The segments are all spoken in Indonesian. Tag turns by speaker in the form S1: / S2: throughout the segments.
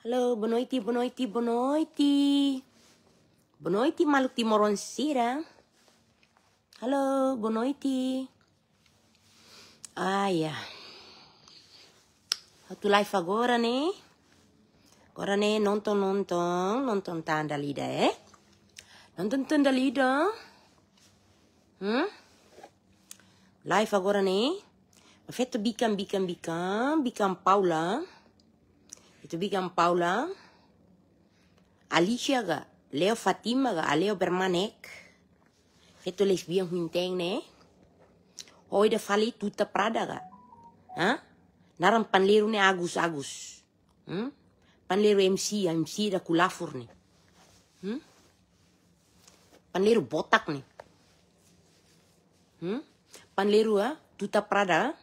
S1: Halo, bonoiti, bonoiti, bonoiti. Bonoiti, Maluk Timoronsira. Halo, bonoiti. Ah, ya. Satu live agora, né? Agora, né? Nonton, nonton. Nonton tanda lida, eh? Nonton tanda lida. Hmm, live agora, né? Perfetto, bicam, bikam bikam bikam Paula. Paula bigan Paula, Alicia ga, Leo Fatima ga, Leo Bermanek. itu les bien minteng ne. Hoy de fali tuta prada ga. Ha? Naram panliru ne Agus Agus. Hmm? Panlero MC, MC da kulafur ne. Hmm? Panlero botak ne. Hmm? panliru ha? Tuta prada.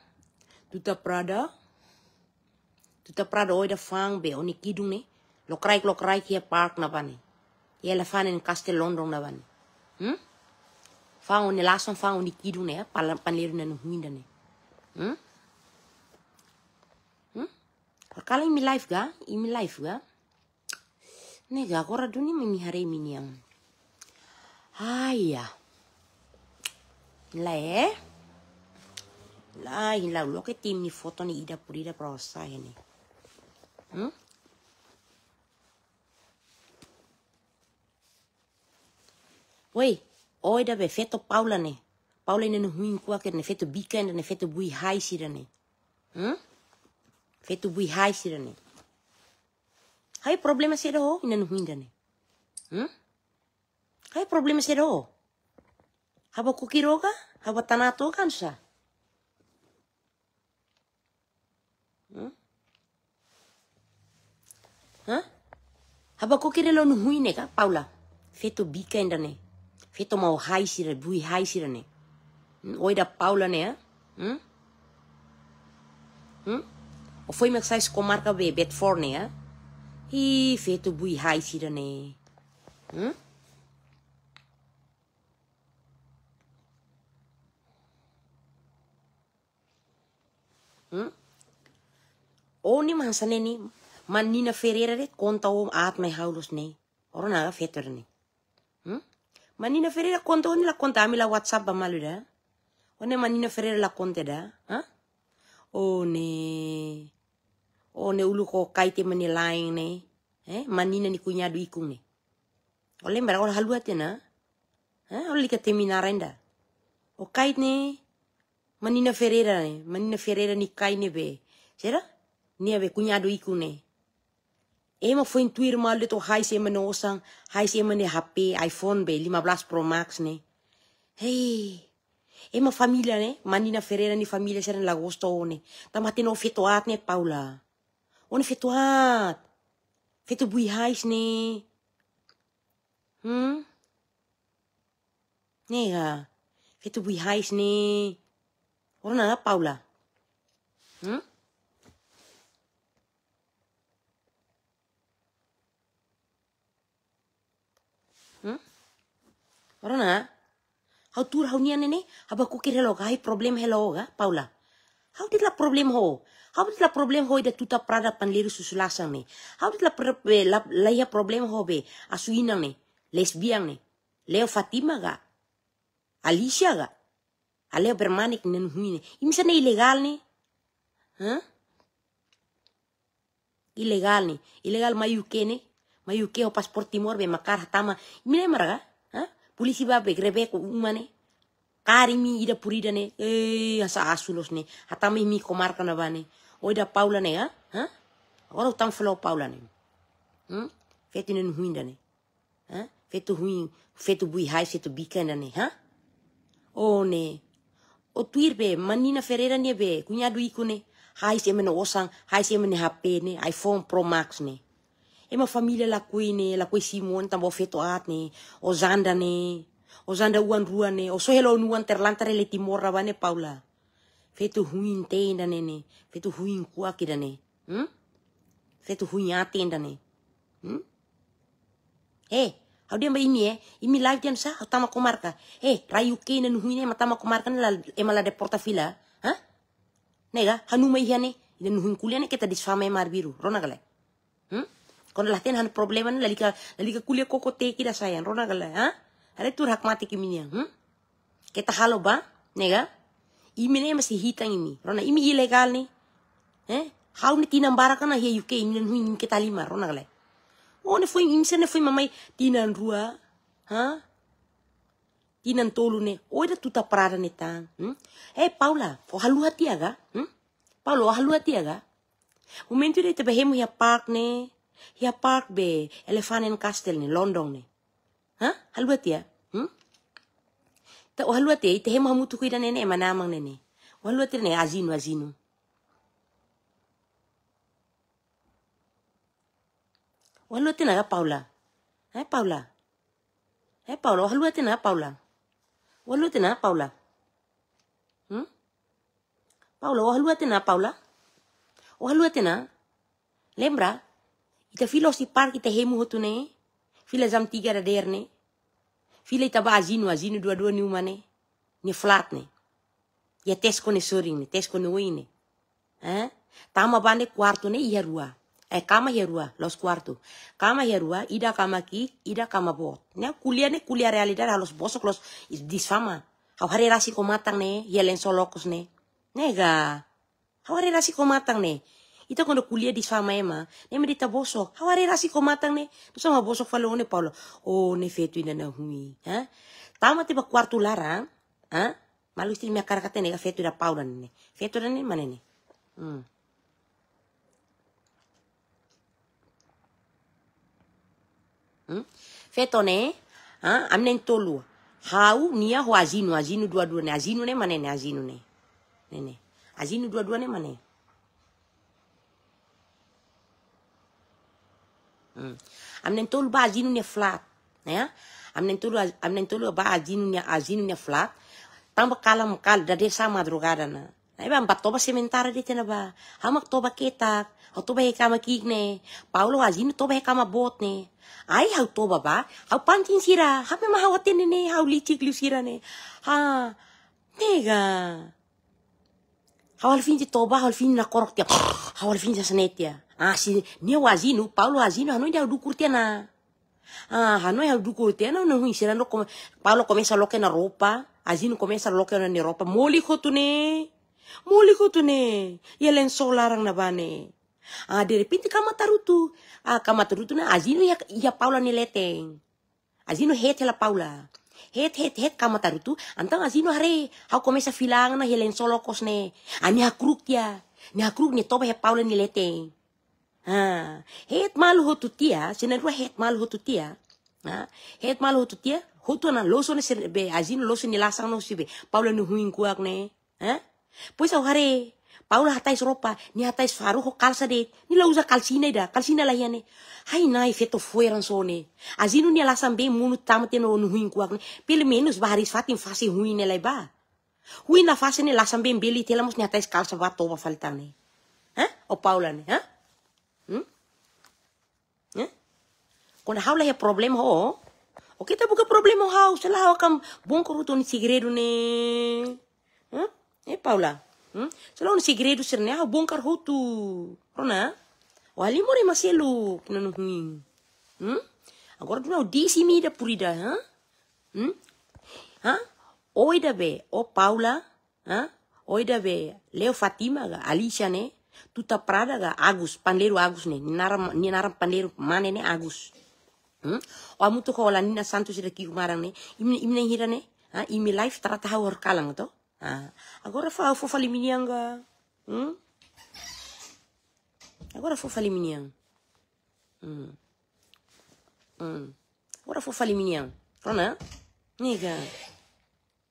S1: Tuta prada. Tuta prado oi da fang be oni kidung ne. Lokraik lokraik ke park na bani. ye la fan en kastel London na bani. Hmm? Fang oni lasan fang oni kidung ne. Eh? pala panleru na nuhinda ne. Hmm? Hmm? Kala imi life ga? Imi life ga? ga gora duni mimi harei miniam. Aia. Lá é? Eh? lae, lah, o que tem me foto ni ida por ida pra ossa, né? Hmm? Woi, oi da be feto Paula ne. Paula ne no huin kwa ke ne feto bika ne feto bui hai sira ne. Hmm? Feto bui hai sira ne. Hai problema sira ho ina no huin da ne. Hmm? Hai problema sira ho. Haba kukiroga, haba tanato kansa. ha habakokirelonu huineka paula feto ne. feto mau haisira bui haisirane hmm, oida paula ne ha hmm? hmm? o foi mek sais komarka be bet for ne, ha hi feto bui haisirane hmm? Hmm? Oh ni mahasane ni Man nina fererere konta om aat mai haulus nei. Oro naga fetor nei. Hmm? Man nina fererere konta oni la konta ami la WhatsApp ba malu da. One man nina fererere la konta da. Ha? Oh ne. Oh ne ulu ko kaite mani lain ne. Eh, man nina ni du ikung ne. Ole ora halu atena. Ha? Ole lika O kait ne. Manina Ferreira Manina Ferreira ni kai be. Sera? Ni kunya kunyado iku Emo fue Twitter mal de to hai se mene osang, hai se HP, iPhone be 15 Pro Max ne. Hey, ema familia ne, Manina Ferreira ni familia seren la gosto one. Tamate no feto at ne Paula. One feto at. Feto bui hais ne. Hmm? Nega, feto bui hais ne. Orna na Paula. Hm? Karena, how tur hau nian ini, haba kukir helo ga, problem helo ga, Paula. how dit la problem ho, how dit la problem ho ida tuta prada pan liru susulasang ni. Hau dit la, la, la problem ho be, asuinang ni, lesbian ni, leo Fatima ga, Alicia ga, leo bermanik ni nuhuni ni. ilegal ni, ha? Ilegal ni, ilegal mayuke ni, mayuke ho pasport timor be makar hatama, imi ne maraga? polisi ba begrebe ko umane kari mi ida purida ne eh asa asulos ne hatami mi komar kana bane oida paula ne ha ha ora tam flo paula ne hm fetine huinda ne ha fetu huin fetu bui hai fetu bikana ne ha o ne o tuir be manina ferera ne be kunya du ikune hai semene osang hai semene hp ne iphone pro max ne e maafamilia lakoeny lakoe simony feto atne o ne o zanda uandroany o so helony terlantar le timor bane paula feto huin ne feto huin ne, hmm? feto huin atendane hmm? e au dia mba ini ya, e, ini live dian sa au tama komarka e rayu kena nuhuine ma tama komarka na ema la e deporta fila ha nega hanuma ihane ida nuhuin kita disfame marbiru rona galai kono laten han problema ni lalika lalika kulia koko teki da sayan rona gala ha Are tur hak mati kiminia hmm? kita halo ba nega imine masih hitang ini rona imi ilegal ni eh hau ni tina baraka na hiya yuke imi hui huin kita lima rona gala Oh ne foi imi sene foi mamai tinan rua ha tinan tolu ne oida oh, tuta prada ne tang hmm? eh Paula fo oh, halu hati aga hmm? Paula oh, halu hati aga Momento de te behemu ya pak ne, ya park be elefanen castle ni london ni ha halwat ya hmm? ta oh, halwat ya ite hema mutu kuida nene eh, mang nene oh, halwat ya, ne azinu azinu oh, halwat ya, na eh, paula Eh paula ha eh, paula halwat ya, na paula halwat na paula hmm? paula halwat na paula halwat na lembra ita filo si par kita hemu hutu ne filo jam tiga da der azinu azinu dua dua ni umane ni flat ne ya tesko ne sorin ne tesko ne wine eh tama bane kuartu ne iya eh kama iya los kuartu kama iya ida kama ki ida kama bot ne kulia ne kulia realidad los bosok los disfama Hau hari rasi komatang ne, ya len ne. Nega. Hau hari komatang ne ita kono kuliah di sama ema ne me dita boso hawari rasi ko matang ne no sama boso falo ne paulo o oh, ne fetu ina na hui ha tama tiba kwartu lara ha malu stil me akara ne ga fetu da paulo ne fetu da ne manene hmm. Hmm? Feto ne, ha? amne tolu. Hau nia ho azinu, azinu dua dua ne, azinu ne mane ne, azinu ne. Ne ne. Azinu dua dua ne mane. Mm. am nañ tolu ba flat ya am nañ tolu am nañ tolu ba flat tambo kala mukal da de sa madrugada na Ay ba mbato ba sementara di tina ba hamak to ba ketak hau to ba he kama kigne paulo azinu to ba he kama bot ne ay hau to ba ba hau pantin sira ne hau licik lu sira ne ha nega hau alfin di toba hau alfin na korok tia hau alfin di sanetia Ah, sy neo azino paulo azino hanao nde aluku tena ah, hanao e aluku tena no kom paulo komesa loca na roupa azino começa loca na Europa moli khotune moli khotune e lençol na bane ah, de repente kamatarutu ah, kamatarutu na azino ia, e ia e paula ni leteng azino hete la paula het het het kamatarutu antang azino hare hau komesa filanga na helensol e cosne ah, ani hakruk dia ni hakruk ni toba he paula ni leteng het malu hotu tia, sinerua het malu hotu tia, het malu hotu tia, loso ne sin be azin loso ni lasang no sibe, paula ni huin kuak ne, pois au hare, paula hatai sropa, ni hatai sfaru ho kalsade, de, ni la uza kalsina ida, kalsina la hiane, hai nai feto fueran so ne, azinu ni lasang be munu tamate no nu huin kuak ne, pele menus bahari sfatin fasi huin ne lai ba, huin fasi ne lasang be mbeli telamos ni hatai skalsa ba toba faltane, o paula ne, ha? Kona haula ya problem ho. O kita buka problem ho, sala hawa kam bonkuru ton sigredu ne. Hmm? E Paula. Hmm? Sala on sigredu sirne ha ho tu. Rona. Wali more maselo kuna no huin. Hmm? Agora tu na disi mi da purida, ha? Hmm? Ha? Oida be, o Paula, ha? Oida be, Leo Fatima ga Alicia ne. Tuta Prada ga Agus, pandeiro Agus ne. Ni naram, ni naram pandeiro mane ne Agus. Hmm? o amutu ko wala nina santu sida ki kumarang ne imne imne hirane ha imi life tarata hawar kalang to ha agora fa fo fali hmm agora fo fali hmm hmm agora fo fali miniang rona nega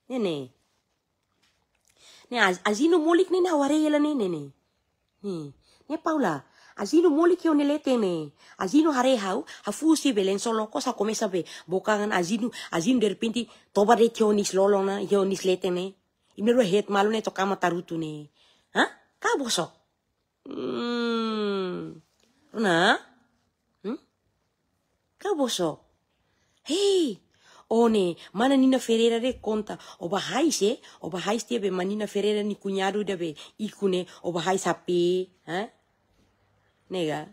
S1: nene ne azino molik nene haware yela nene ne ne ne paula azino moli ke one letene azino hare hau hafusi be len solo kosa komesa be bokangan azino azino der tobari toba de ke onis lolona ke onis letene imero het malone ne ha ka boso hmm rona hmm ka boso Hei, one mana Nina Ferreira de konta, oba haise eh? oba haise tebe nina Ferreira ni cunhado debe ikune oba haise ape hein nega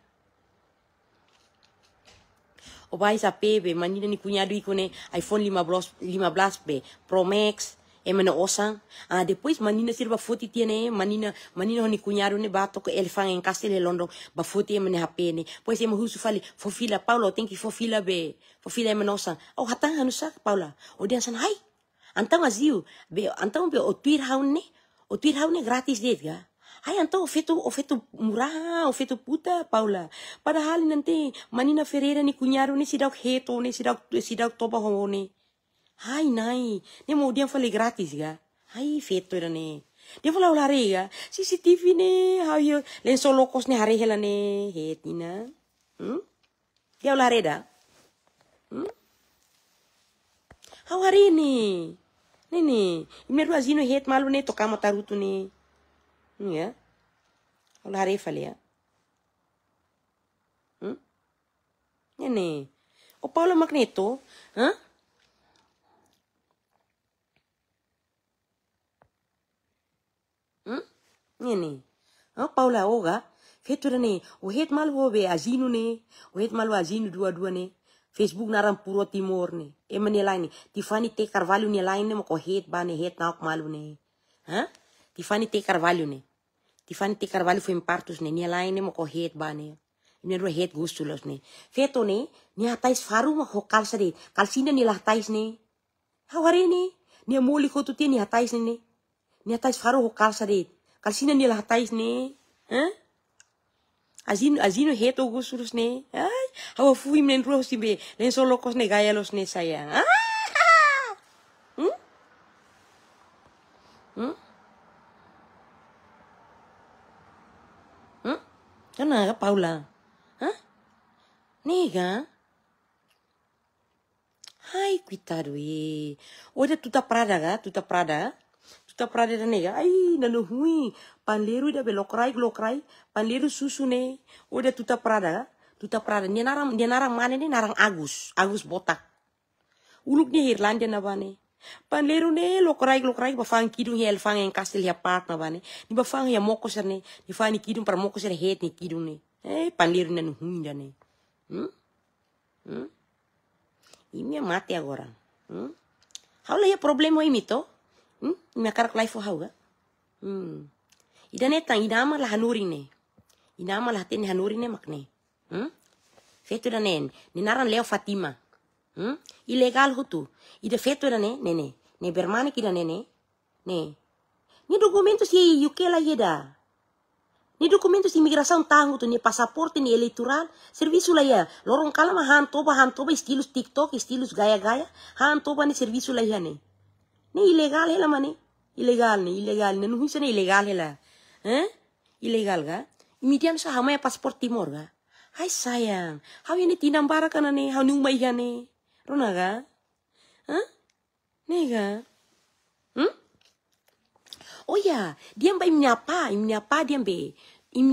S1: opai sapebe manina ni cunhado icone iPhone 15 15B Pro Max e mana osan ah depois manina sirba foti tiene manina manina ni cunhado ne bato ko elefan en castelo londo ba foti e mana hapene pois e fali fofila Paula tem fofila be fofila e mana osan o oh, hatan sak Paula o dia san hai antang aziu be antang be o tuir ne o tuir ne gratis dit ga ya. Ai, então o feito, o feito murá, o feito puta, Paula. Para hal nanti manina Ferreira ni cunharo ni sidau reto, ni sidau, sidau toba homone. Ai, nai, nem mau dia falei gratis ga. Ai, feito era ne. Dia falou lá rega, CCTV ne, how you, lenço locos ne hare hela ne, hetina. Hum? Dia lá reda. Hum? How hari ni? Nini, imeru azino het malu ne toka tarutu ne. يا hmm, والله ya. ya. hmm, ini, o oh, Paolo Magneto ha huh? Hmm? ini, oh, paula oga fetura gitu ni, o oh, het mal wo oh, be azinu ni, o het mal azinu dua dua ni. facebook naram puro timor ni. e mene lain tifani te carvalho ni lain ni. mo ko het ba ni. het na ok malu ni. ha huh? Tiffany Φάνη Τέι ne. Tiffany Τη Φάνη Τέι partus ne. partos, ναι. Nia lain, ναι, mo kohet ba, bane. Ni ρο het gustulos, ne. Φέτο, ne. Ni hatais faru ma ho kalsade. de. Calcina ni lah tais, Hawari, ne. Nia moli ko tuti ni hatais ne. Ni hatais faru ho kalsade. de. Calcina ni lah tais, ναι. Azino, azino het o gustulos, ne. Ai, hawa fui men ro simbe. Len ne gaelos, ναι, sayang. Ah! Hum? Kenapa Paula? Hã? Nega? Hai kita udah oh, Olha, tu prada, ga? Tu prada, Tu prada da nega? Ai, nano ruim. Panleiro da belocrai, glocrai. susu susune. Olha, tu tá prada, Tuta Tu prada. Nia oh, narang, nia narang mana ni? Narang Agus. Agus botak. Uluk ni Irlandia na bane panleru ne lokrai lokrai ba fang kidung hel fang en kastel ya na bane ni ba fang ya moko serne ni fang kidung par moko serne het ni kidung ne eh panleru ne ja ne hmm hmm ini mate agora hmm le ya problema imi to hmm imi akar life ga, hmm ne tang ma la hanuri ne ma la hatene hanuri ne makne hmm fetu danen ni naran leo fatima ilegal ilegal હતું e feto ne ne nene né bermane kida nene ne ni documentos si UK la yeda ni documentos si imigração tango tu ni pasaporte ni eleitoral servisu la ya lorong kala ma han toba han toba stilus TikTok stilus gaya gaya han toba ni servisu la ya ne ne ilegal hela mane ilegal ne ilegal ne nuhi isso ilegal hela hein eh? ilegal ga imidiam sa hama ya timor ga Hai sayang, hau ini tinam barakan ane, hau ni bayi ane. Hah? Nega? 내가 hmm? Oh ya, dia mbak Imnya apa dia mbak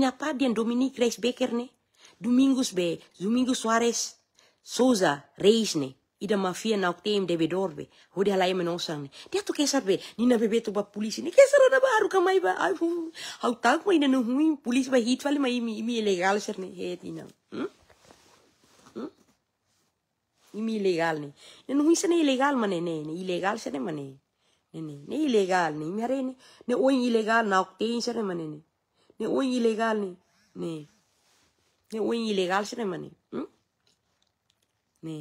S1: apa dia Dominic Reis Becker nih Domingos be Domingos Suarez Souza Reis nih ida mafia nak tem debe dorbe hudi halai menosang dia tu kesar be nina bebe tu ba polisi ne. kesar ona baru kamai ba au tak mai ina nuhuin polisi ba hit wale mai mi mi legal ser ni het hmm? Imi ilegal ni. Ne nuhi sana ilegal mane ne ne ilegal sana mane. Ne ne ne ilegal ni. Imi hari ne ne oin ilegal na oktein sana mane ne. Ne oin ilegal ni. Ne. Ne oin ilegal sana mane. Hmm? Ne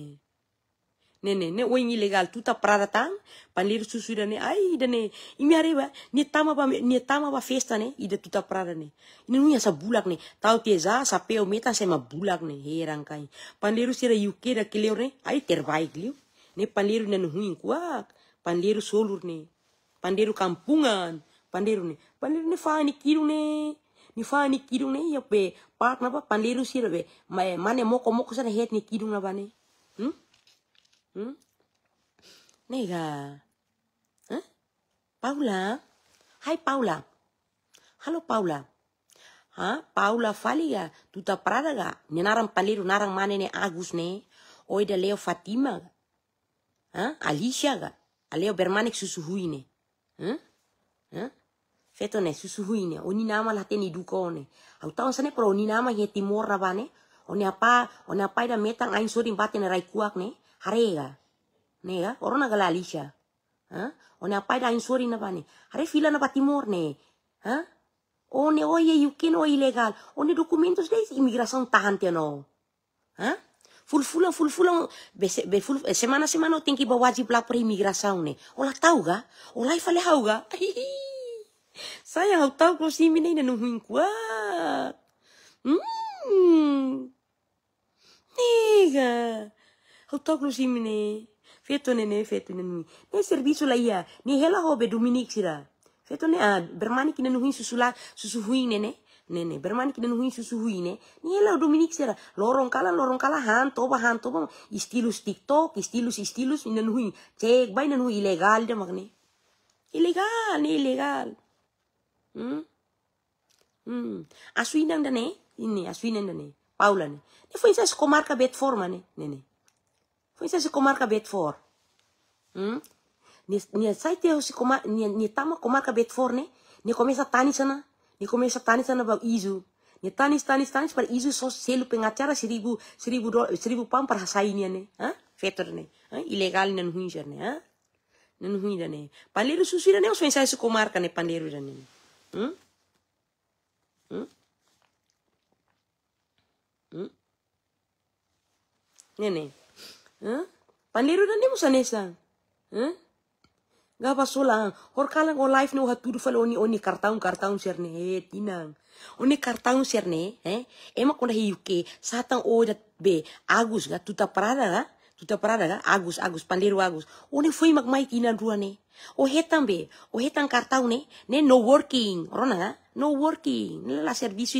S1: nene ne wen illegal tuta prada tang panlir susu dane ai dane imi areba ni tama ba ni tama ba festa ne ida tuta prada ne ini nuya sa bulak ne tau tieza sa peo meta sa ma bulak ne heran kai panlir sira yuke da kileo ne ai terbaik liu ne panlir ne nuhin kuak panlir solur ne pandir kampungan pandir ne pandir ne fa ni kiru ne ni fa ni kiru ne ya pe pak na ba pandir sira be mane moko moko sa het ni kiru na ba ne Hmm? Nega. Eh? Paula. Hi, Paula. Halo, Paula. Ha? Paula prada ga? pradaga. Nenaram paliru narang manene agus ne. Oida leo Fatima. Ga. Ha? Alicia ga. Aleo bermanek susuhuine. Hmm? Ha? Ha? Fetone susuhuine. Oni nama lateni dukone. Au taon sane pro oni nama ye timor rabane. Oni apa, oni apa ida metang ain sorin baten rai kuak harega nega orang agak lalisha ha oni apa itu insuri napa ni hari fila napa timur ne ha oni oh ya yukin oh ilegal oni dokumentus deh imigrasion tahan tiano ha full full full full be be full eh, semana semana oting ki bawaji pelapor imigrasion ne olah tahu ga olah ifale hau ga saya hau tau kalau si mina ini nungguin kuat hmm nega هل تاكلو شي مني فيتوني ني ne ne servisu سيربيسو لايا ني هلا هو بدومينيك سيرا فيتوني اد برماني susulah نوين سوسولا سوسو ne ne nene bermani kinen huin susu huine ni hela dominik sira lorong kala lorong kala han toba han toba istilus tiktok istilus istilus inen huin cek bai nen huin ilegal de magne ilegal ni ilegal hmm hmm asu dane ini asu dane paula ne ne foi sa skomarka bet forma ne nene Pois é, se comarca Betfor. Hum? Ni sai teu se comar, ni ni tama comarca Bedford, né? Ni começa tani sana, ni começa tani sana ba izu. Ni tani tani tani para izu só selu pengacara seribu seribu do, seribu pam para sai ni ya né? ha? Fetor ne, ha? Ilegal nan huinja né? Hã? Nan huinja né? ne, susira né, os pensais se comarca né pandeiro né? Hum? Hum? Hum? ne Huh? Pandiru sanesa, dia musanesa. Huh? Gak Hor o life no hatu falo oni oni kartaun kartaun serne eh, he tinang. Oni kartaun serne eh? he? emak onda he yuke satang o dat be agus ga tuta parada ga tuta parada ga agus agus pandiru agus. Oni foi mag mai tinan ne. O hetang be o hetang kartaun ne ne no working rona ga no working ne la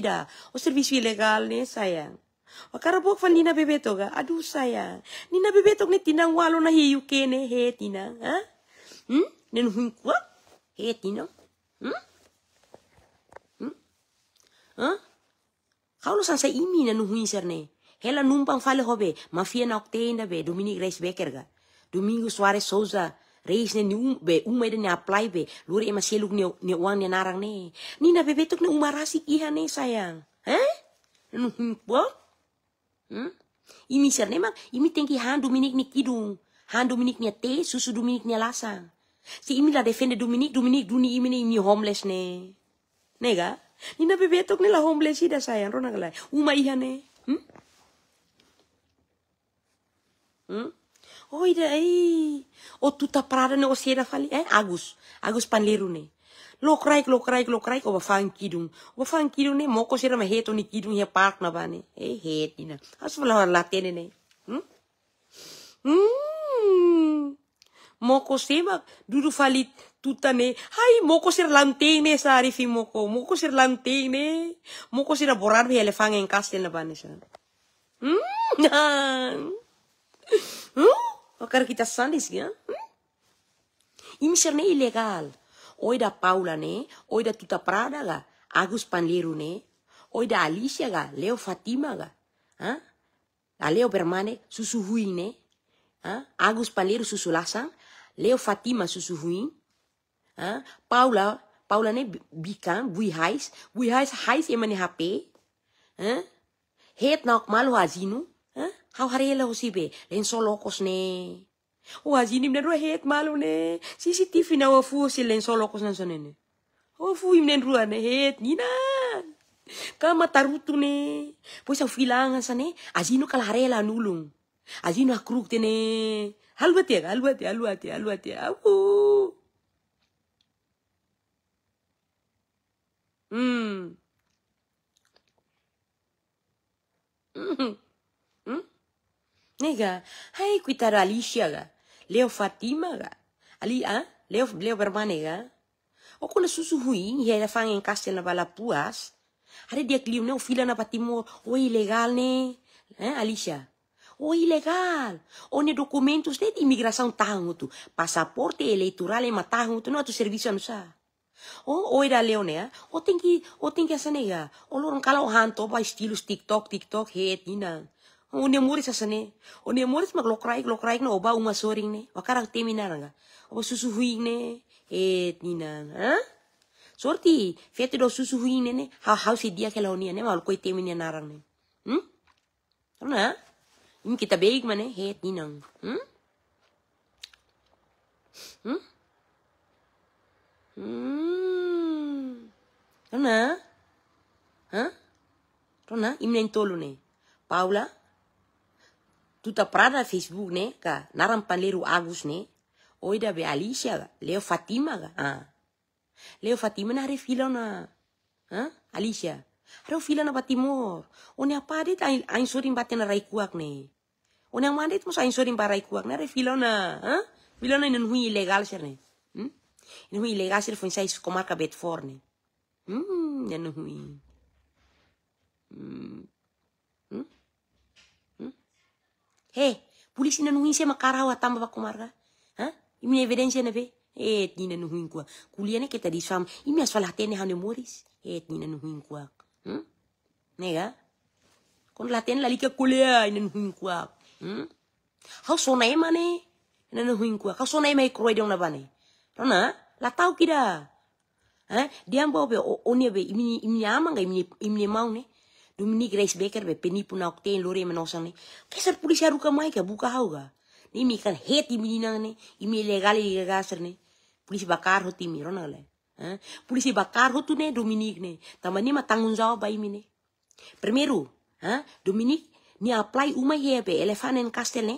S1: da o servisu ilegal ne sayang. Wakarabok fan Nina Bebeto ga? Aduh sayang. Nina Bebeto ni tinang walo na hiyu kene he tinang. Ha? Hmm? Nen hun kwa? He tinang. Hmm? Hmm? Ha? Kau lo sansa imi na nuhuin ser ne. Hela numpang fale hobe. Mafia na oktein da be. Dominic Reis Becker ga. Domingo Suarez Souza. Reis ne ni um- be umma ida ne apply be. Lure ema seluk ne ne uang ne narang ne. Nina Bebeto ne umarasi iha ne sayang. Eh? Nuhuin kwa? Hmm? Imi ser nema, imi tenki han Dominik ni kidung. Han Dominik ni te, susu Dominik ni lasang. Si imi la defende Dominik, Dominik duni imi ni imi homeless ne. Nega? Nina bebetok ni la homeless ida sayang, rona galai. Uma iha ne. Hmm? Hmm? ida, ei. O tuta prada ne o fali, eh? Agus. Agus panleru ne lokraik lokraik lokraik oba fan kidung oba fan kidung ne moko sira ma heto ni kidung he park na bane e het ina asfala latene ne hmm hmm moko sema dudu falit tutane hai moko sir lantene sari fi moko moko sir lantene moko sir borar bi elefang en kastel na bane sa hmm hmm kita sandis ya hmm ini sir ne ilegal oida Paula ne, oida Tuta Prada ga, Agus Panliru ne, oida Alicia ga, Leo Fatima ga, ha? a Leo Bermane susuhui ne, ha? Agus Panliru susulasan, Leo Fatima susuhui, ha? Paula, Paula ne bikan, bui hais, bui hais hais emane HP, ha? Het nak malu azinu, ha? Hau harela hosibe, len solokos ne, oazy iny aminareo hety malone tsisy tifinao afo sy leny solokosinasonene afo iminendroane hety ina ka matarotone posa filagna sane azino kalaharelan'ologno azino akoroko tene aloha tiaka aloha ty aloha ty aloha ty ao ga hai kuitara Alicia ga leo Fatima ga ali ah leo leo bermane ga o kona susu ruim e ainda fazem em casa na bala puas de dia clio fila na patimo o ilegal né hein, Alicia o ilegal onde documentos de imigração tu passaporte eleitoral é matar tu não tu serviço não sa o o era leo né o tem que o tem que essa nega o loron cala o hanto ba estilos tiktok tiktok het nina une muri sasane une muri smak lokraik lokraik na oba uma soring ne wakarang teminaranga oba susu ne, et nina, ha sorti fete do susu huine ne ha hausi dia kela onia ne mal koi nia narang ne hm karena ini kita baik mana het nina, hm hm hm karena ha karena imnen tolu ne Paula tuta prada facebook ne ga naram leru agus ne oi da be alicia ga leo fatima ga ah leo fatima na refila na ah alicia refila na batimor one apadit ain ain sorin baten rai kuak ne one mandit mo ain sorin barai kuak na refila na ah filona inen hui ilegal ser ne hm inen hui ilegal ser foi sai comarca betfor ne hmm, inen hui he polisi na nuhin sema karawa tamba ba kumarga ha imi evidência na ve et nina nuhin kwa kuliane kita disfam imi asfal tene hane moris et nina nuhin kuah. hmm? nega kon laten lalika kulia ina nuhin kuah. hmm? hau sona ema ne ina nuhin Kau hau sona ema ikroi dong na bane rona la tau kida ha diambo be be imi imi ama ngai imi imi mau ne Dominique Reisbeker be peni puna okten lore menosan ni. Kesar polisi aruka mai ka buka hau Ni mi kan het i minina ne, i mi legal i ne. Polisi bakar hoti mi rona le. Polisi bakar hotu ne Dominique ne. Tama ni ma tanggung jawab bai mi ne. Primero, Dominique ni apply uma be elefan en kastel ne.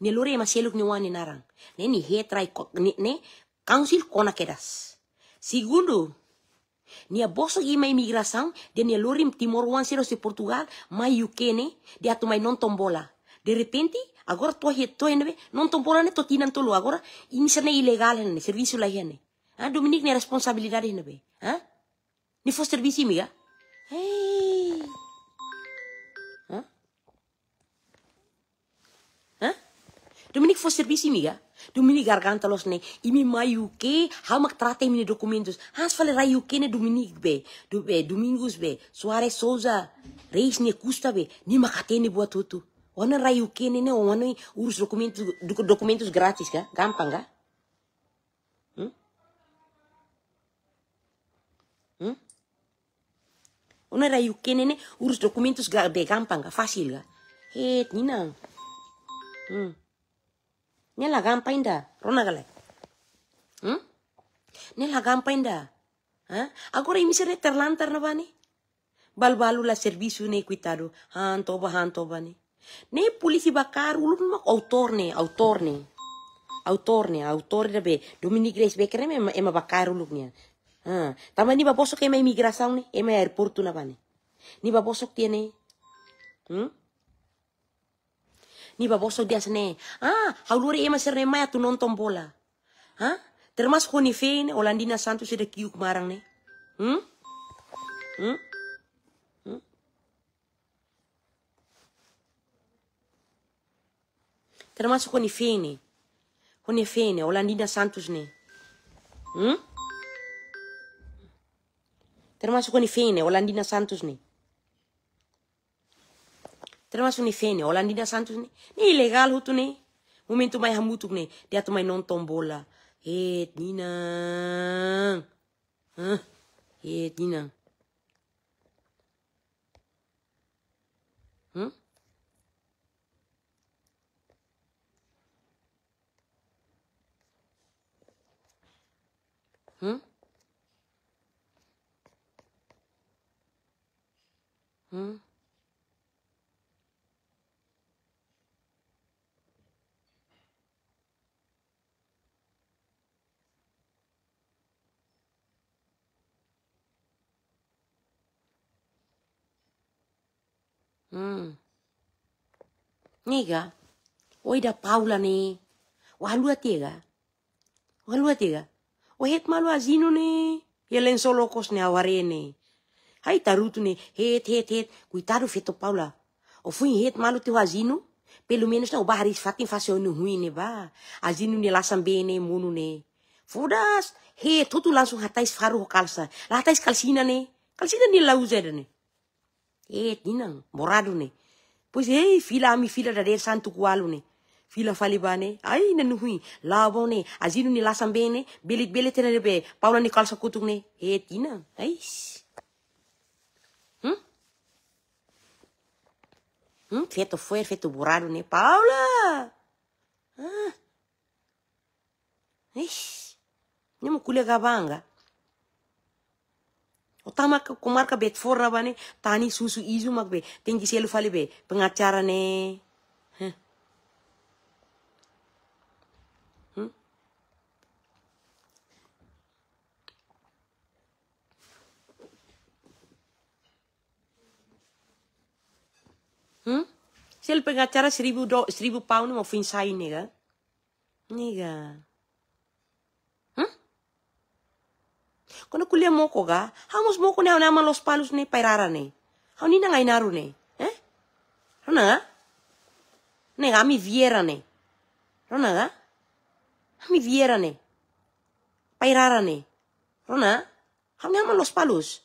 S1: Ni lore ma seluk ni wani narang. Ne ni hetrai ne, ne Kansil kona kedas. Segundo, nia boso gi mai migração dia nia Timor wan 0 si Portugal mai ukene dia ato mai nonton bola. de repente agora tua he toi nebe non tombola ne totinan tolu agora ini sana ilegal ene, serviço la hiane ah Dominik ne responsabilidade nebe ah ni fo serviço miga hey ah ah Dominique fo serviço miga Dumini Gargantelos ne imi ma UK hamak trate imi dokumentus. hans fale ra UK ne Dominique be do be domingus be Suarez Souza Reis ne Kusta be ni makatene buat tutu Wana ra UK ne ne urus dokumentus documentos gratis ka gampang ka hmm? hmm? Wana ra UK ne ne urus documentos gampang ka fasil ka Het, Nina. Hmm nela rona ronagale hmm? nela kampainda ha agora imisere terlantarna bani balbalu la servisu ne kuitado hantu toba hantu toba ne polisi bakar ulun mak autorne autorne autorne autorne be Dominic Grace be kreme ema, ema bakar ulun ha tamani ba bosok ema imigrasaun ne ema airportu na bani ni ba bosok tiene hmm? ni baboso dia sene ah haulure ema serne maya tu nonton bola ah termas honi fein Olandina Santos ida kiuk marang ne hmm hmm hmm termas honi fein honi fein Olandina Santos ne hmm Termasuk honi fein Olandina Santos nih. Hmm? Terima suni fene, Holandi na santos Ni ilegal hutu ne. Momento mai hamutuk ne. Dia tu mai non tombola. Het ninang. Huh? Het ninang. Hmm? Hmm? Hmm? Mm. Niga, oida Paula ne, o halua tega, o halua tega, o het malu azino ne, e solokos ne aware ne. Hai taruto ne, het, het, het, cuidado feto Paula, o fui het malu teu azino, pelo menos o barra fatin facione hui ne ba, azino ne lasan ne muno ne. Fodas, he, todo lanço ratais faro kalsa, ratais kalsina ne, kalsina ne lausa ne. et eh, inan boradu ne pusi ei eh, fila ami fila dader san tuku alu ne fila fali bane ai nanuhui labone azinu ni lasambene belit belet tenalebe eh, paula ni kalsakutuk ne et inan i hm? hm, feto fuer fito boradu ne paula ah! na mukuli gabanga o tamak ko marka bet for rabane tani susu izu be tinggi selu fali be pengacara ne huh. hmm? hmm? Sel pengacara seribu do, seribu pound mau fin sign nih ga, Nih ga. Kung kulya mo ko ga, hamos mo ko na naman los palos ni pairara ni. Hau ni na ngay naru ni. Eh? Rona ano nga? Ne ano nga mi viera ni. Rona ano nga? Mi viera ni. Pairara ni. Rona? Hau ni naman palos.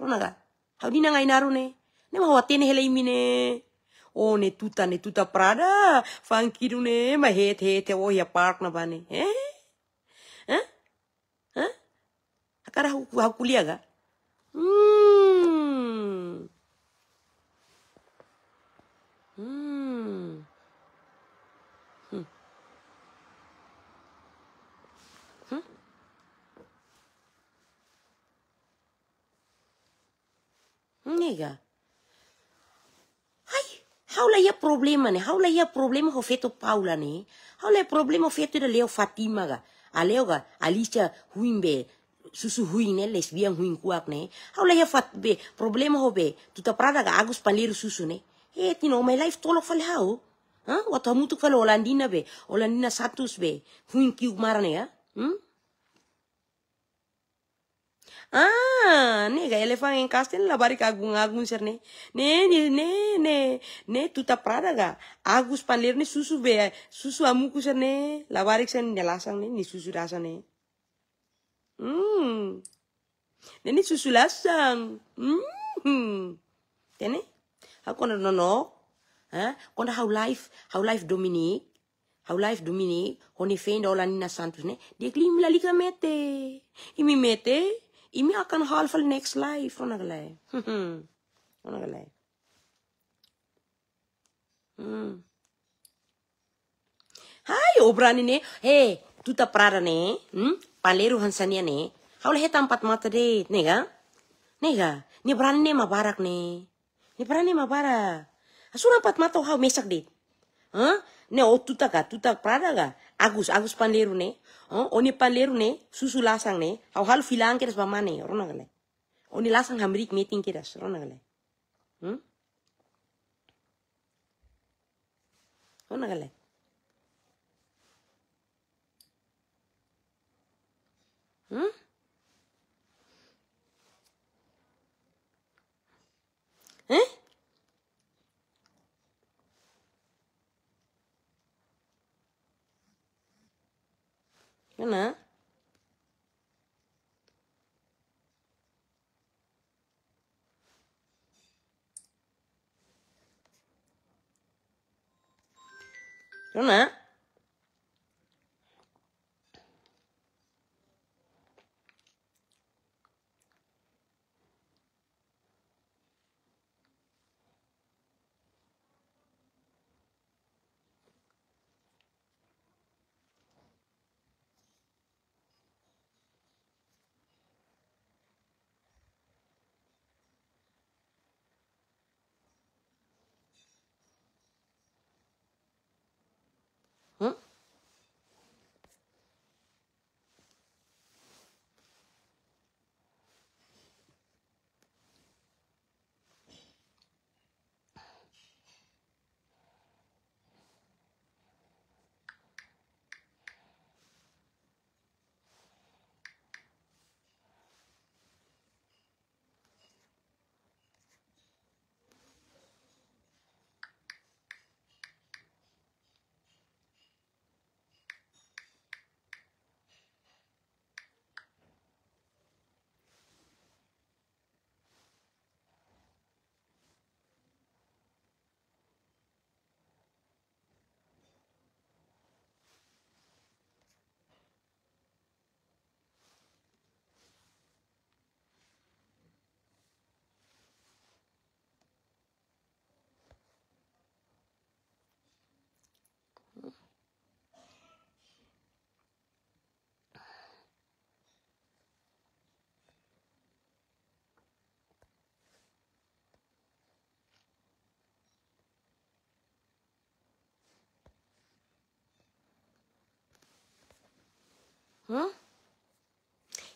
S1: Rona nga? Hau ni na ngay naru ni. Ne mahawate ni hela oh, imi ni. O ne tuta ne tuta prada. Fankiru ne. Ma het het. Oh, o ya park na ba ni. Eh? Eh? Hakara hakuliaga? Hmm. hmm. Hmm. Hmm. Hmm. Nega. Hai, haula ia problema ne, haula ia problema ho feto Paula ne. Haula ia problema ho feto da Leo Fatima ga. A Leo ga Alicia Huimbe susu huine lesbian hui kuak ne hawla ya fat be problem ho be tuta prada ga agus panliru susu ne e tino my life tolo fal hau ha wata mutu fal olandina be olandina satus be huin kiu marane ya hmm? Ah, nega elefan en kasten la agung agun agun serne. Ne ne ne ne ne tuta ga. Agus panler ne susu be susu amuku serne. La barrica sen ne lasang ne ni susu rasane. Hmm. Nini susu lasang. Hmm. Tene. aku nak nono. no. Huh? how life, how life dominik, How life dominik, Honi fein da nina santus ne. Dekli mi lalika mete. Imi mete. Imi akan hal next life. Ona galai. Hmm. Ona galai. Hmm. Hai, obrani ne. Hey, tuta ta prara ne. Hmm? Paleru hansania ne, haula heta empat mata deh, nega, nega, ni berani ne mabarak ne, ni berani mabarak. Asura empat mata hau mesak deh, huh? Ne o tutak ga, prada ga, agus, agus Paleru ne, huh? Oni Paleru ne, susu lasang ne, hau halu filang keras bamane, rona gale. Oni lasang hamrik meeting keras, rona gale, hmm? Rona gale. 嗯，哎，干嘛？干嘛？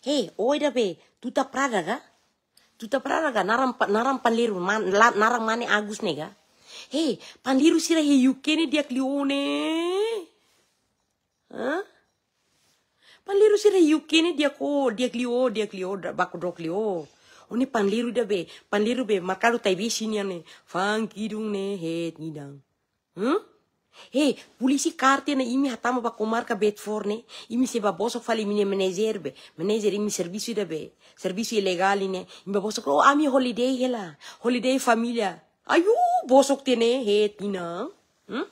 S1: he da be tuta prada ga tuta prada ga naram naram panliru man, la, naram mane agus nega he panliru sira he uk ne diak lione huh? panliru sira uk ne diak o diak dia diak lio baku dok klio. Oni panliru da be, panliru be, makaru tai be sini fang kidung ne, he, nidang. Hmm? Hei, polisi karte na i mihatama bakomarka betforne i mi sebabosok fali imine manager be manager imi servisu ida be service ilegal ine imi babosok oh ami holiday hela holiday familia ayu bosok tene he tina hmm?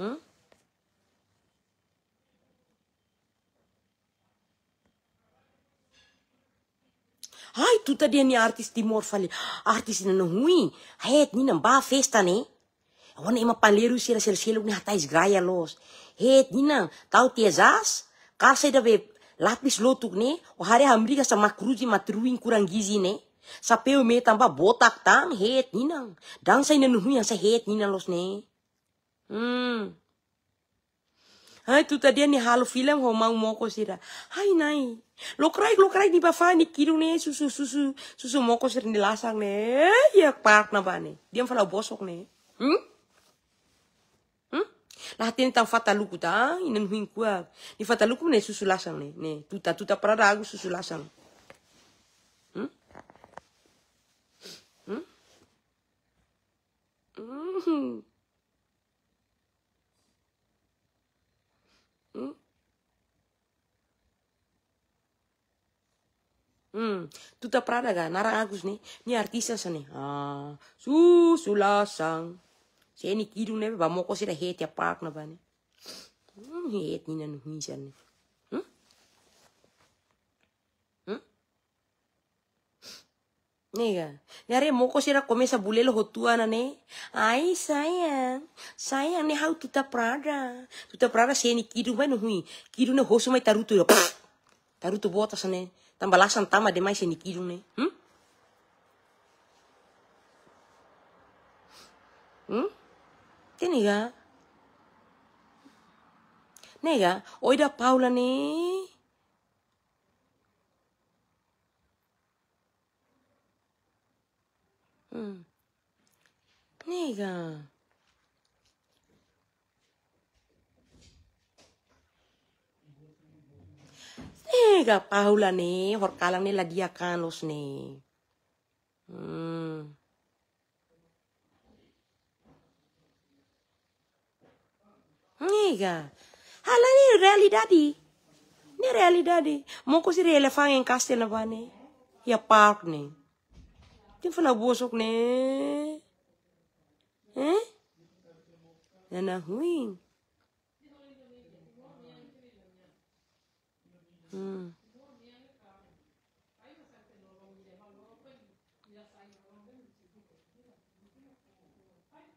S1: Hmm? hai tuta dia ni artis timor fali, artis na nahui het ni namba festa ne Wana ima paleru sira sira seluk ni hatais graya los. Het nina tau tiazas karsa ida be lapis lotuk ne o hari hamrika sama makruji matruin kurang gizi ne. Sapeu me tambah botak tang het nina. Dang sa ina nuhu yang sa het nina los ne. Hmm. Hai tu tadi ni halu film ho mau moko sira. Hai nai. Lokrai lokrai di bafa ni kiru ne susu susu susu moko sira ni lasang ne. Eh, ya park na ba ne. Diam fala bosok ne. Hmm? laha teny tamy fataloko da inanohiny koa ny fataloko ne sosolasany ne totatota prarago sosolasany hmm? hmm? hmm? tota praraga anarana kozy ne ny artiste Ah, susulasang. Jeni kidu nebe ba moko sira ya pak na bane. Hmm, nih, ni nanu hisa ne. Nega, yare moko sira komesa bulelo hotua nane, Ai sayang, sayang ne hau tuta prada. Tuta prada seni kidu bane nuhui, Kidu ne hosu mai tarutu ya. Tarutu bota sane. Tambalasan tama de mai seni kidu ne. Hmm? Hmm? Nih nega. Nega, oida Paula ni. Mm. Nega. Nega Paula ni, horkalang akan los nih, hmm. Nega. Hala ni realidade. Ni realidade. Moko si fang en kastel na bane. Ya park ni. Tin fana bosok ne. Eh? Nana ya huin. Hmm.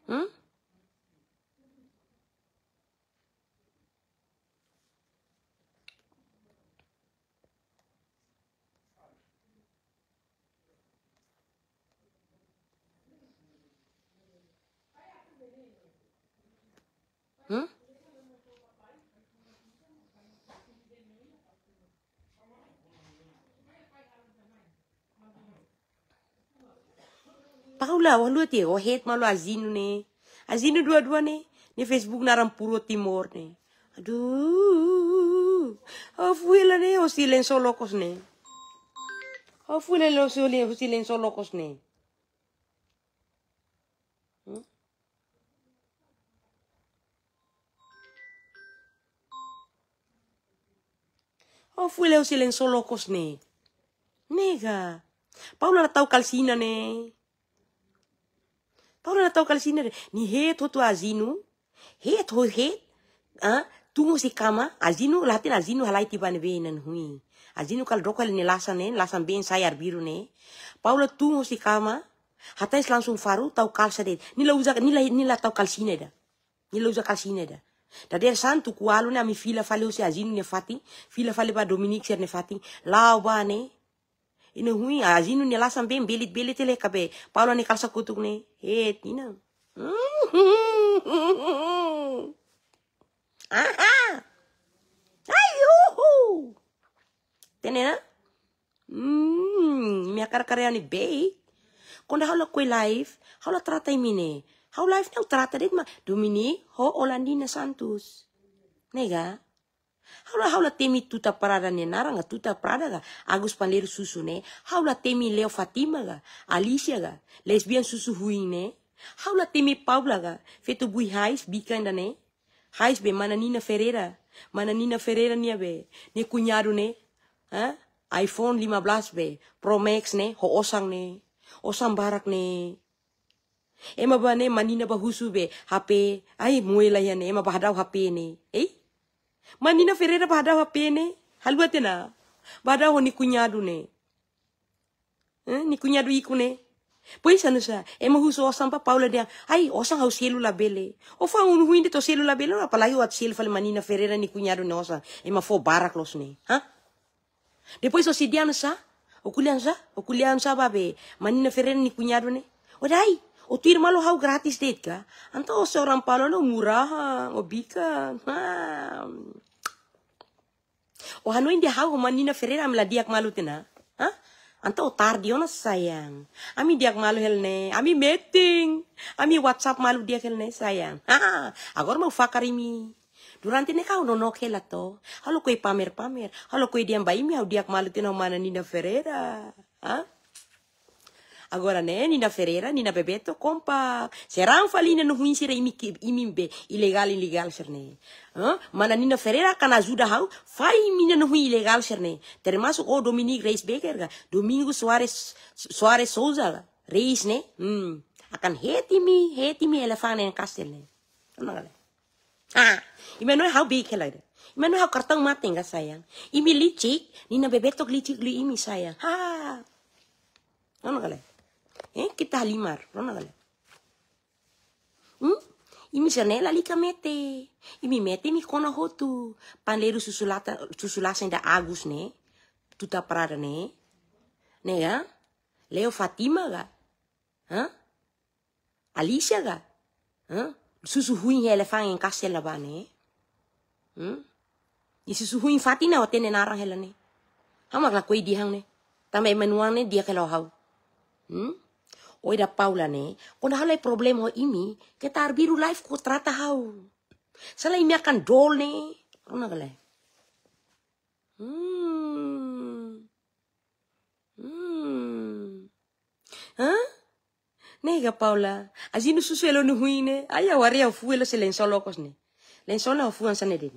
S1: Hmm? Hah? paula waloha te o hate malu azino ne azino dua-dua ne ny facebook narampuro timor ne silen solo ne nih. silensolokoso ne lo silen solo kos ne O oh, fuile o silencio ne. Nega. Paula na tau kalsina ne. Paula na tau kalsina ne. Ni het hotu azinu. Het ho het. Ah, tungo si kama. Azinu latin azinu halai tiba ne benan hui. Azinu kal doko ne lasan ne. Lasan ben sayar biru ne. Paula tungo si kama. Hatais langsung faru tau kalsa de. Nila uza nila nila tau kalsina da. Nila uza kalsina da. drader sany toko alo ny amy fila fali osi azinony afaty fila faly ba dominik seri ny faty laubane inahoi azinunyalasambe beliti belity leka be pala any kalsakotoko ne ety inaaa aoho tenena mihakarakaraany mm, bey konra hao la koe laife hao la trataimine Hau life nang trata dek ma domini ho Olandina Santos. Nega. Haula haula temi tuta parada ne naranga tuta parada ga Agus Panleiro susu ne. Haula temi Leo Fatima ga Alicia ga lesbian susu hui ne. Haula temi Paula ga fetu bui hais bikanda ne. Hais be mananina Ferreira. Mananina Ferreira nia be. Ne kunyaru ne. Ha? iPhone 15 be. Pro Max ne. Ho osang ne. Osang barak ne. Ema bane manina ba husu be hape ai muela ya ema bahadaw hape ne ei manina ferera bahadaw hape ne haluate na bahadau honi kunyadu ne eh, hm? ni kunyadu ikune Pois ano sa, ema mahuso osang pa paula dia, ay, osang hau selo labele. O fa unuhuin dito selo labele, na palayo at fal manina ferera ni kunyado ema osang, e mafo baraklos ne, ha? Depois o si dia sa, o kulian sa, o kulian sa babe, manina ferera ni kunyado ne, O tir lo hau gratis det ka anta o seorang palo oh, lo muraha o oh, bika o oh, hanu indi hau o manina ferera am diak malu tena anta o tardi ona sayang ami diak malu helne ami meeting ami whatsapp malu diak helne sayang ha ah, ah, ah, agora mau fakarimi Durante ne kau nono kela to. Halo koi pamer pamer. Halo koi diam mi hau diak malu tena o Nina Ferreira. Ha? Agora, né, Nina Ferreira, Nina Bebeto, compa. Será um falinha no ruim, será imimbe, ilegal, ilegal, cherne. Hã? Mana Nina Ferreira, can ajuda hau, fai mina no ruim, ilegal, cherne. Termasuk, o Dominique Reis Becker, Domingo Soares, Soares Souza, Reis, né? Hum. Akan hetimi, mi elefante, em castel, né? Anagale. Ah, imeno e hau beker, like Imeno e hau kartang mate, enggak sayang. Imi licik, Nina Bebeto licik li imi sayang. Ha. Ano galera? hein, eh, kitalimar ronagala hmm? imi janela alika mete imi mete imi kona hotu panleru susulata susulasen da agus ne tuta prada ne ne ga leo fatima ga hein? ¿Ah? alicia ga hein? ¿Ah? susu huin hele en kasela ba ne hmm? i susu huin fatina o tene narang ne hamak la ne menuang ne dia kalau hau oida paula ne kona halai e problem o imi keta tar life ko trata hau sala imi akan dol ne rona gale hmm hmm ha nega paula azinu susuelo ni huine aya waria fuelo se lenso locos ne lenso la fuan sane de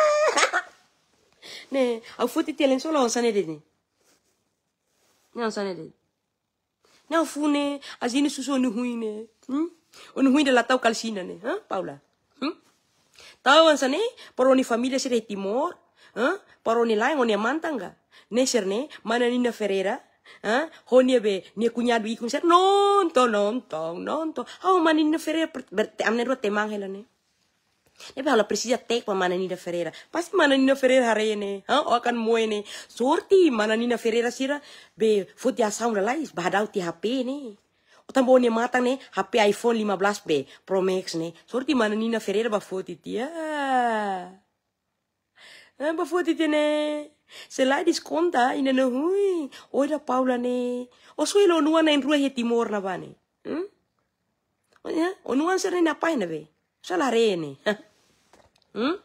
S1: ne au futi te lenso la on sane ne ne on sane na fune azini susu ni huine hmm? oni huine la tau kalsina ne ha paula hmm? tau ansa ne ni familia sere timor ha ni lain oni mantanga ne serne mana nina ferreira Hah? Honia be, nia kunyadu ikun ser non to non to non to. Hau manin na ferreira, amne ro temangela helane ne be hala precisa tek pa mananina ferreira pasti mananina ferreira hari ini, ha o kan mo ene sorti mananina ferreira sira be fut ya sound lais bahadau ti hp ne tambo ne matang ne HP iPhone 15 b, Pro Max ne sorti mananina ferreira ba foti ti ah ba foti ti ne Selai diskonta disconta ina no hui Paula ne o lo nua na enrua he timor na bane hmm? o nua sere na paina be Salarene. Hm?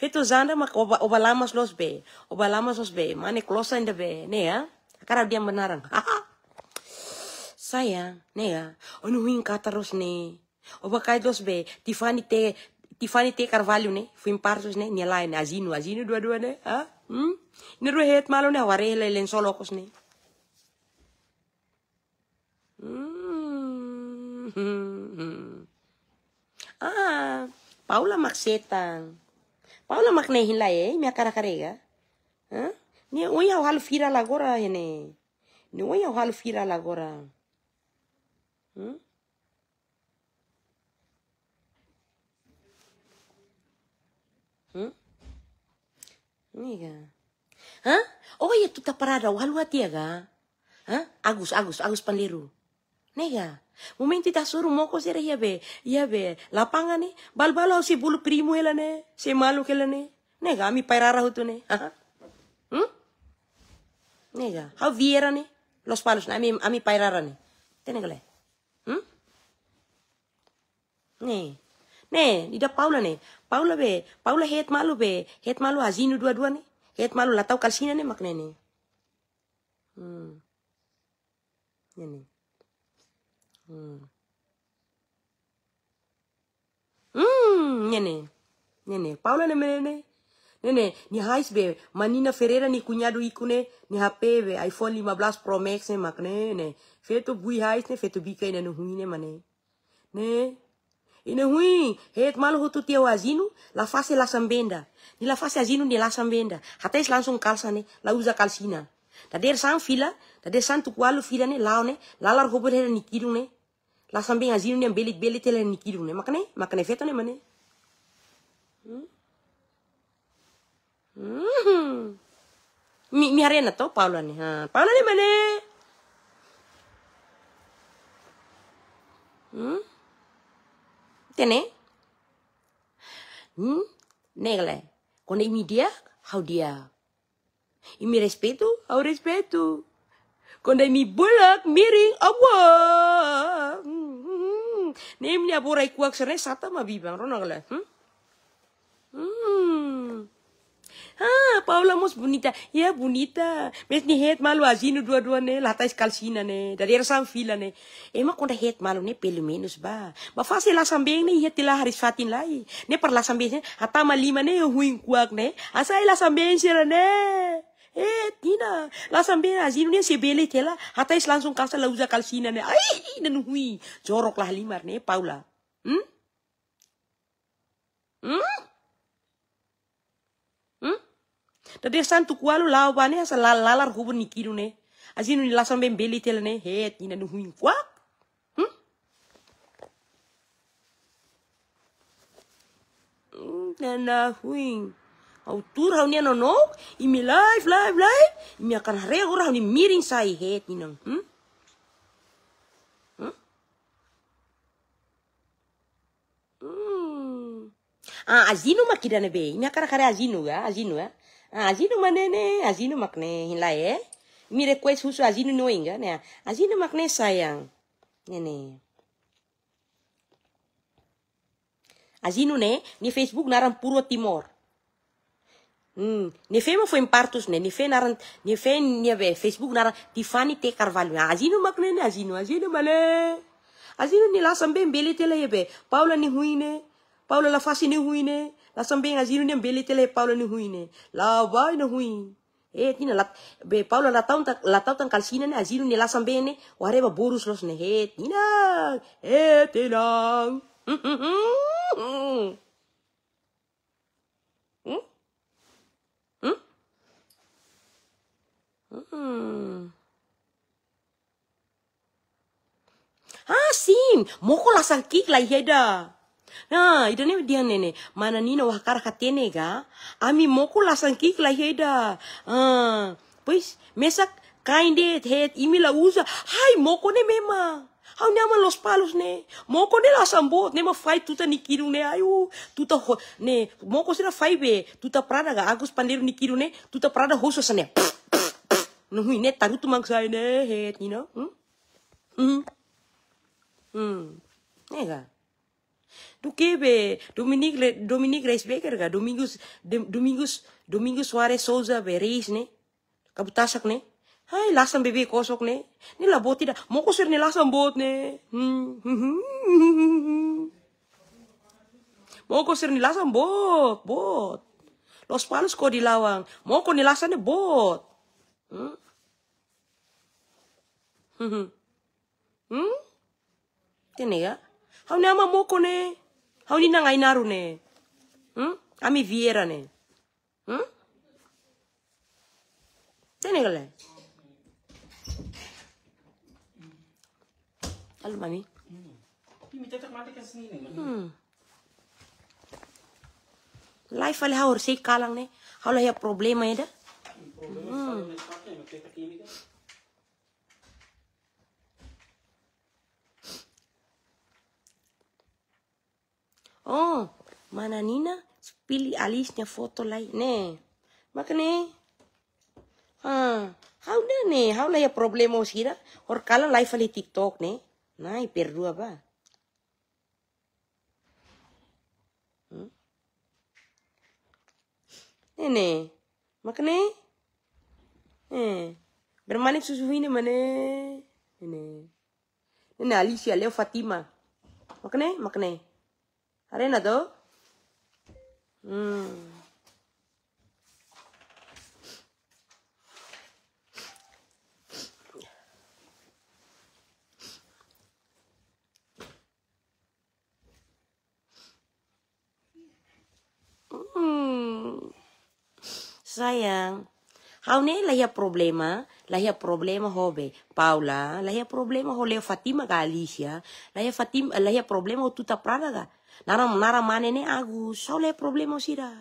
S1: Fetu zanda mak oba, oba lamas los be, oba lamas los be, mane klosa be, ne ya? Karena dia menarang. Sayang, ne ya? Onu wing kataros ne. Oba kai los be, Tiffany te Tiffany te Carvalho ne, fuim partos ne, ne lain azino, azino dua-dua ne, ha? Hm? Ne ru het malo ne haware le len solokos ne. Hmm. ah paula maksetang paula makne hila e eh, mi akara karega hein? ni oia o halo fira la gora hene ni oia o halo fira la gora Niga. Ha? Hmm? Oh iya tuta parada walu atiaga. Ya ha? Agus, Agus, Agus Pandiru. Niga. Momente ta soro moko sere iabe, iabe lapanga ne, bal au si bulu primo elane, si malu kelane ne, nega mi pairara hutune, ne, hmm? Nega, hau viera ne, los palos na ami, ami pairara ne, tenega le, hmm? Ne, ne, nida Paula ne, Paula be, Paula het malu be, het malu hazinu dua-dua ne, het malu latau kalsina ne makne ne, hmm, ne Hum. Hum, nene. Nene, paula ne menene. Nene, ni hais be, manina Ferreira ni cunhado ikune, ni hapebe, be, iPhone 15 Pro Max ne mak ne ne. bui hais ne, feito bica ina no huine mane. Ne. Ina hui, het mal hutu o azino, la face la sambenda. Ni la face azino ni la sambenda. Hata es langsung calça ne, la usa calcina. Da der san fila, da der san tukwalo fila ne, lao ne, la lar hobo ne ni kidung ne. la sambe azino ni ambele bele tele ni kidu ne makane makane feto ne mane hmm? Mm. mi mi harena to paula ne ha paula mm? ne mane hmm? tene hmm? negle Kone i media how dia i respetu, respeto konde mi bulak miring awa nem ni abora ikuak sere sata ma bibang rona gale hmm? hmm ah paula mus bonita ya bonita mes ni het malu azinu dua dua ne lata is kalsina ne dari sam fila ne ema konda het malu ne peluminus ba ba fase la beng ne het tila haris fatin lai ne par la sambeng atama lima ne huin kuak ne asai e la beng sera ne Eh, Tina, la sampai azinu ni sebele tela, is langsung kasa lauza kalsina ne. Ai, dan hui, jorok lah limar Paula. Hmm? Hmm? Hmm? Tadi santu kualu lawane asa lalar hubun nikiru ne. Azinu beli tela ne, he, Tina nu kuak. Hmm? Nana aotory raha onianao imi live live live imi akan miakanarey go hau ni mirigny hmm, hmm, hmm. Ah azino makirana be miakarakare azino ga, azino eh? Ah, azino ne, azino makne hilay e eh? mi request husu azino no inga ne azino makne sayang nene azino ne ni facebook naram purwo timor Mm. ny fe ma fo miparity ozy nay ny fe naran ny fe ny avy facebook naran ty fany te carvalho azino makinene azino azino male azino ny lasambe mbele tela ebe paula ny huine paola lafasy ny huine lasambe azino ny ambele tela e paola ny huine lavai ny huine e tina la be Paula la taon la taon kalsina ne azino ny lasambe ne o borus los ne he tina e tela mm, mm, mm, Mm. Ah, moko lasang kik lai heda. Na, idane dia nene, mana nina wakar katene ga, ami moko lasang kik lai heda. Ah, pois, mesak kainde het imila usa, hai moko ne mema. Hau nama los palos ne, moko ne lasang bot, ne ma fai tuta nikiru ne ayu, tuta ho, ne, moko sena fai be, tuta prada ga agus panderu nikiru ne, tuta prada hoso sane. Pfff. Nuhu ini taruh tuh mangsa ini, head, you know? Hmm? Hmm? Hmm? Nega. Do que be Dominique le, race baker ga Domingus, domingus, domingus Domingos Souza be ne kabutasak ne hai lasam bebe kosok ne ni la boti da mo kosir ni lasam bot ne mo kosir ni lasam bot bot los palos ko di lawang mo ko ni lasan ne bot Hmm? hmm? Tene ya? Hau ne ama moko ne? Hau ni nanga inaru ne? Hmm? Ami viera ne? Hmm? Tene gale? Halo kan mami. Hmm. Life al haur sik kalang ne. Hau lah ya problema ya e dah. Hmm. Oh, mana Nina? Pilih alisnya foto lain. ne? maka nih. Ha, how dah ne? How lah ya problem mau sih Or kalau live ali TikTok ne? Nai perlu apa? Hmm? Nih, maka nih. Eh, susu ini mana Ini. Ini Alicia, leo Fatima. Makne, eh, makne. Eh. ini ada? Hmm. hmm. sayang Hau ne laia problema, laia problema hobe Paula, laia problema ho leo Fatima Galicia, laia Fatima, laia problema ho tuta Prada ga. Nara nara mane ne agu, so le problema sira.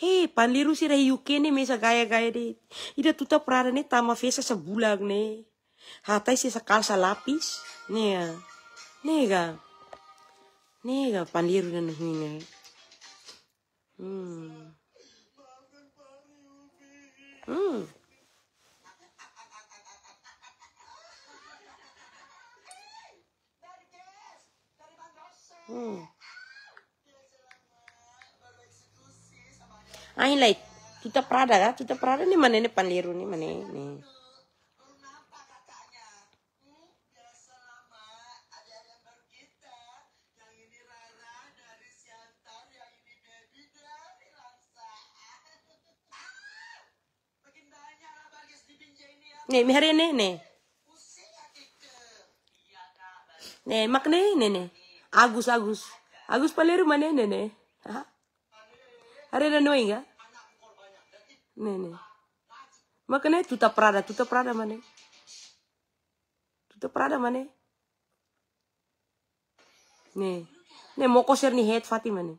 S1: He, panliru sira i UK ne mesa gaya gaya eh. Ida tuta Prada ne tama fesa sebulag ne. Hatai se sakal sa lapis, nega, nega, nega panliru ne nahine. Hmm. Hmm. Hmm. Ah, ini kita tuta prada, tuta prada nih mana ini panliru nih mana ini. Nih, mi hari ini, nih. Nih, mak nih, nih, nih. Agus Agus. Agus palir nih, nih. nih. Hari ini nih, nih. Nih, nih. Mak nih, tuta prada, tuta prada mana? Tuta prada mana? Nih. Nih, mau kosher nih head Fatima, nih.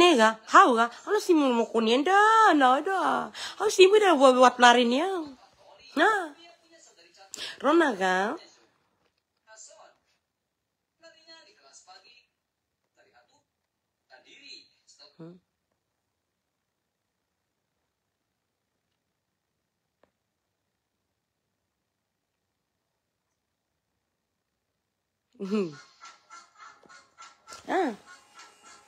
S1: nega hau ga halo si mau mau kunian dah nah dah si ibu dah buat buat pelarin ya nah rona ga Hmm. Ah.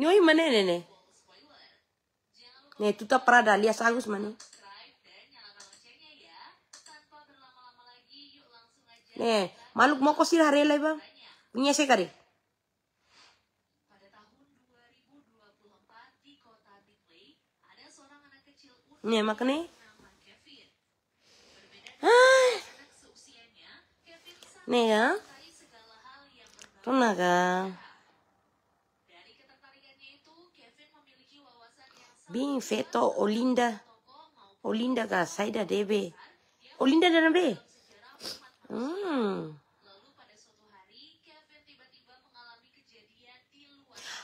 S1: nyoi mana nene? Nih, tutup Prada, alias Agus mana? Nih, maluk mau kosir hari lagi bang. Punya saya kari. Nih, makanya. nih. Nih ya. Pernah kan? bin feto olinda olinda ga saida debe olinda dan be hmm.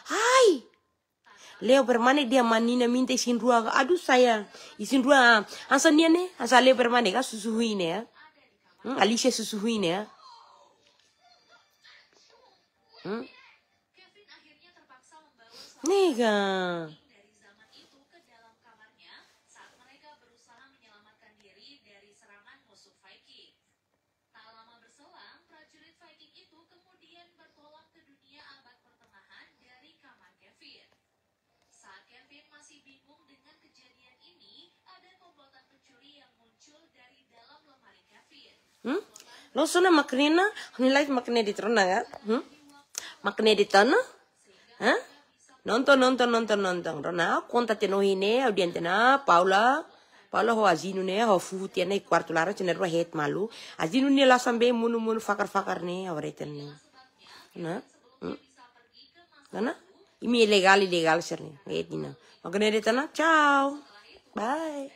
S1: Hai Leo permane dia manina minta isin ruang aduh saya isin ruang asa ne ansan Leo permane ga susuhine ya hmm, Alicia susuhine ya hmm? Nih kan. No solo maknina, ni life makne di trona ya. Hmm? Makne di tono? Hah? Eh? Nonton nonton nonton nonton. Rona conta te no hine audiente na Paula. Paula ho azinu ne ho futi ne quarto lara ce ne ro het malu. Azinu ne la sambe munu munu fakar fakar ne avreten ne. Na? Hmm? Kana? Ini ilegal ilegal serne. Ngedina. Makne di tana. Ciao. Bye.